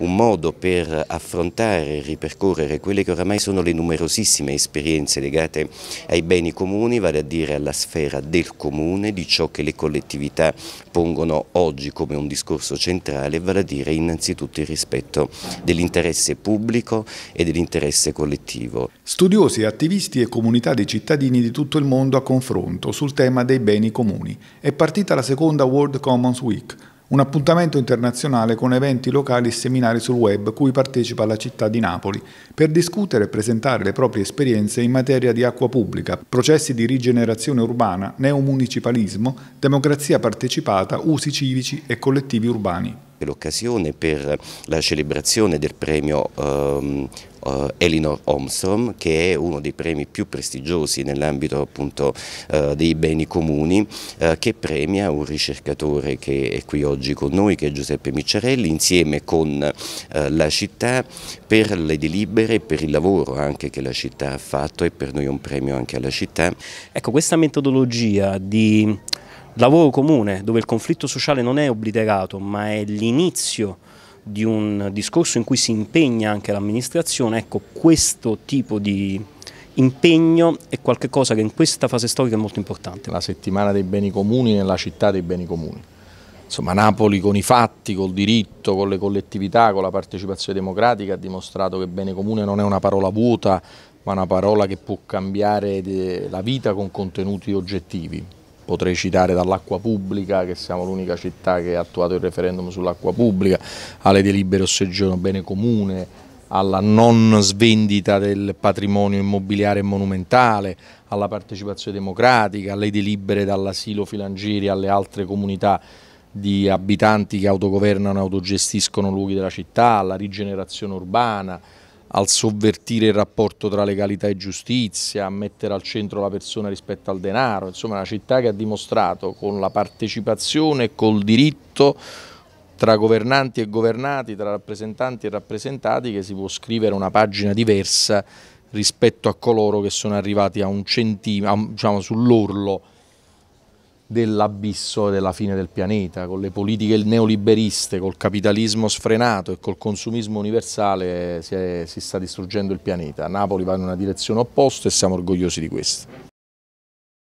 un modo per affrontare e ripercorrere quelle che oramai sono le numerosissime esperienze legate ai beni comuni, vale a dire alla sfera del comune, di ciò che le collettività pongono oggi come un discorso centrale, vale a dire innanzitutto il rispetto dell'interesse pubblico e dell'interesse collettivo. Studiosi, attivisti e comunità dei cittadini di tutto il mondo a confronto sul tema dei beni comuni. È partita la seconda World Commons Week un appuntamento internazionale con eventi locali e seminari sul web cui partecipa la città di Napoli per discutere e presentare le proprie esperienze in materia di acqua pubblica, processi di rigenerazione urbana, neomunicipalismo, democrazia partecipata, usi civici e collettivi urbani l'occasione per la celebrazione del premio ehm, eh, Elinor Omstrom che è uno dei premi più prestigiosi nell'ambito appunto eh, dei beni comuni eh, che premia un ricercatore che è qui oggi con noi che è Giuseppe Micciarelli insieme con eh, la città per le delibere e per il lavoro anche che la città ha fatto e per noi un premio anche alla città. Ecco questa metodologia di lavoro comune dove il conflitto sociale non è obliterato ma è l'inizio di un discorso in cui si impegna anche l'amministrazione, ecco questo tipo di impegno è qualcosa che in questa fase storica è molto importante. La settimana dei beni comuni nella città dei beni comuni. Insomma Napoli con i fatti, col diritto, con le collettività, con la partecipazione democratica ha dimostrato che bene comune non è una parola vuota ma una parola che può cambiare la vita con contenuti oggettivi potrei citare dall'acqua pubblica, che siamo l'unica città che ha attuato il referendum sull'acqua pubblica, alle delibere osseggiano bene comune, alla non svendita del patrimonio immobiliare e monumentale, alla partecipazione democratica, alle delibere dall'asilo Filangieri alle altre comunità di abitanti che autogovernano e autogestiscono luoghi della città, alla rigenerazione urbana, al sovvertire il rapporto tra legalità e giustizia, a mettere al centro la persona rispetto al denaro, insomma una città che ha dimostrato con la partecipazione e col diritto tra governanti e governati, tra rappresentanti e rappresentati che si può scrivere una pagina diversa rispetto a coloro che sono arrivati diciamo, sull'orlo dell'abisso della fine del pianeta, con le politiche neoliberiste, col capitalismo sfrenato e col consumismo universale si, è, si sta distruggendo il pianeta. Napoli va in una direzione opposta e siamo orgogliosi di questo.